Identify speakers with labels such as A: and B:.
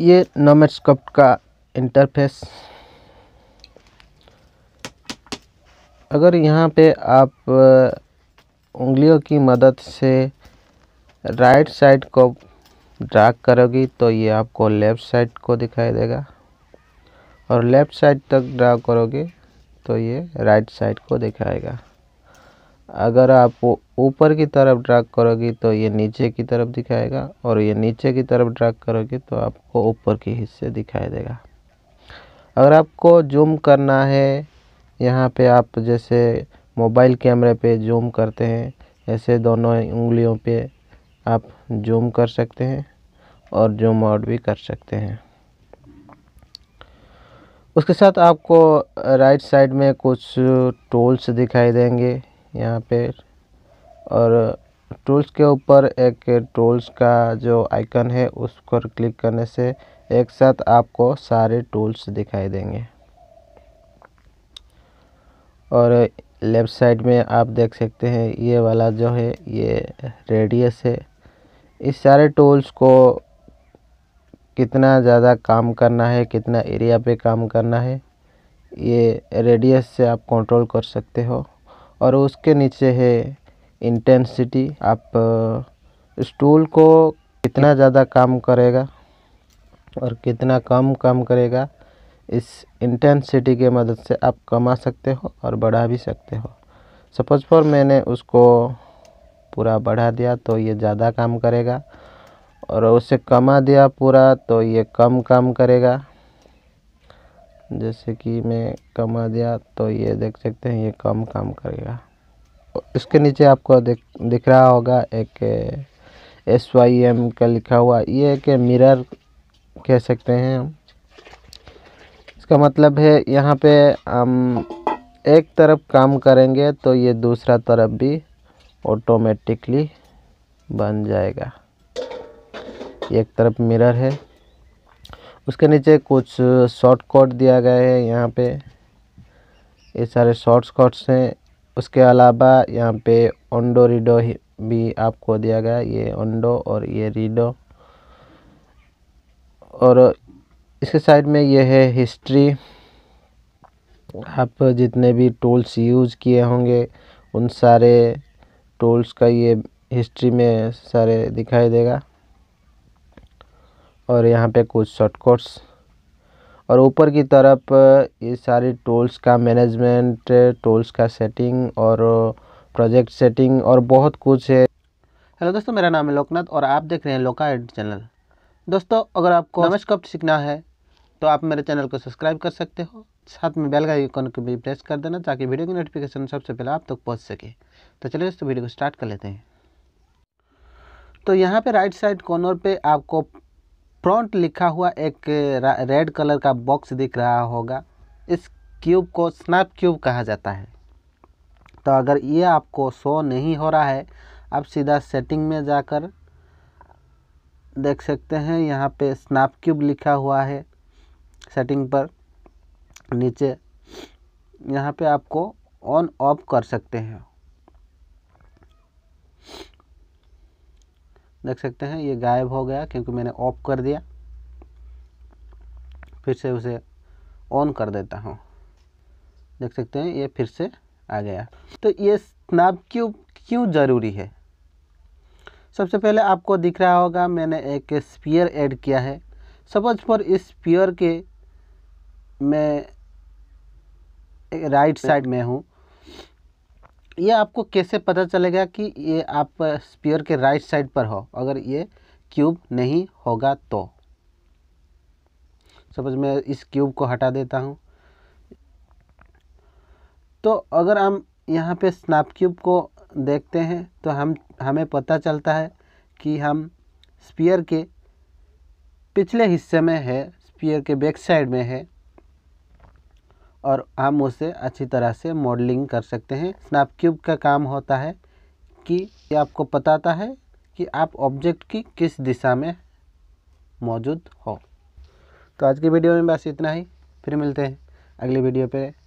A: ये नोमेटस्कोप का इंटरफेस अगर यहाँ पे आप उंगलियों की मदद से राइट साइड को ड्रैग करोगी तो ये आपको लेफ़्ट साइड को दिखाई देगा और लेफ़्ट साइड तक ड्रा करोगे तो ये राइट साइड को दिखाएगा अगर आप ऊपर की तरफ ड्रैग करोगे तो ये नीचे की तरफ दिखाएगा और ये नीचे की तरफ ड्रैग करोगे तो आपको ऊपर के हिस्से दिखाई देगा अगर आपको जूम करना है यहाँ पे आप जैसे मोबाइल कैमरे पे जूम करते हैं ऐसे दोनों उंगलियों पे आप जूम कर सकते हैं और जूम आउट भी कर सकते हैं उसके साथ आपको राइट साइड में कुछ टूल्स दिखाई देंगे यहाँ पे और टूल्स के ऊपर एक टूल्स का जो आइकन है उस पर क्लिक करने से एक साथ आपको सारे टूल्स दिखाई देंगे और लेफ्ट साइड में आप देख सकते हैं ये वाला जो है ये रेडियस है इस सारे टूल्स को कितना ज़्यादा काम करना है कितना एरिया पे काम करना है ये रेडियस से आप कंट्रोल कर सकते हो और उसके नीचे है इंटेंसिटी आप स्टूल को कितना ज़्यादा काम करेगा और कितना कम काम करेगा इस इंटेंसिटी के मदद से आप कमा सकते हो और बढ़ा भी सकते हो सपोज फॉर मैंने उसको पूरा बढ़ा दिया तो ये ज़्यादा काम करेगा और उसे कमा दिया पूरा तो ये कम काम करेगा जैसे कि मैं कमा दिया तो ये देख सकते हैं ये कम काम करेगा इसके नीचे आपको दिख दिख रहा होगा एक एस वाई एम का लिखा हुआ ये एक मिरर कह सकते हैं हम इसका मतलब है यहाँ पे हम एक तरफ काम करेंगे तो ये दूसरा तरफ भी ऑटोमेटिकली बन जाएगा एक तरफ मिरर है उसके नीचे कुछ शॉर्ट कोड दिया गया है यहाँ पे ये सारे शॉर्ट्स कोड्स हैं उसके अलावा यहाँ पे ओंडो रिडो भी आपको दिया गया ये ओंडो और ये रिडो और इसके साइड में ये है हिस्ट्री आप जितने भी टूल्स यूज किए होंगे उन सारे टूल्स का ये हिस्ट्री में सारे दिखाई देगा और यहाँ पे कुछ शॉर्टकट्स और ऊपर की तरफ ये सारी टूल्स का मैनेजमेंट टूल्स का सेटिंग और प्रोजेक्ट सेटिंग और बहुत कुछ है हेलो दोस्तों मेरा नाम है लोकनाथ और आप देख रहे हैं लोका एड चैनल दोस्तों अगर आपको नमस्कार सीखना है तो आप मेरे चैनल को सब्सक्राइब कर सकते हो साथ में बेल का आइकन को भी प्रेस कर देना ताकि वीडियो की नोटिफिकेशन सबसे पहले आप तक तो पहुंच सके तो चलिए दोस्तों वीडियो को स्टार्ट कर लेते हैं तो यहाँ पे राइट साइड कॉर्नर पे आपको फ्रंट लिखा हुआ एक रेड कलर का बॉक्स दिख रहा होगा इस क्यूब को स्नैप क्यूब कहा जाता है तो अगर ये आपको शो नहीं हो रहा है आप सीधा सेटिंग में जाकर देख सकते हैं यहाँ पे स्नैप क्यूब लिखा हुआ है सेटिंग पर नीचे यहाँ पे आपको ऑन ऑफ कर सकते हैं देख सकते हैं ये गायब हो गया क्योंकि मैंने ऑफ कर दिया फिर से उसे ऑन कर देता हूँ देख सकते हैं ये फिर से आ गया तो ये स्नैप क्यों क्यों ज़रूरी है सबसे पहले आपको दिख रहा होगा मैंने एक स्पीयर ऐड किया है सपोज फॉर इस स्पीयर के मैं राइट साइड में हूँ ये आपको कैसे पता चलेगा कि ये आप स्पीयर के राइट साइड पर हो अगर ये क्यूब नहीं होगा तो सपोज मैं इस क्यूब को हटा देता हूँ तो अगर हम यहाँ पे स्नैप क्यूब को देखते हैं तो हम हमें पता चलता है कि हम स्पीयर के पिछले हिस्से में है स्पीयर के बैक साइड में है और हम उसे अच्छी तरह से मॉडलिंग कर सकते हैं स्नैप क्यूब का काम होता है कि ये आपको बताता है कि आप ऑब्जेक्ट की किस दिशा में मौजूद हो तो आज की वीडियो में बस इतना ही फिर मिलते हैं अगली वीडियो पे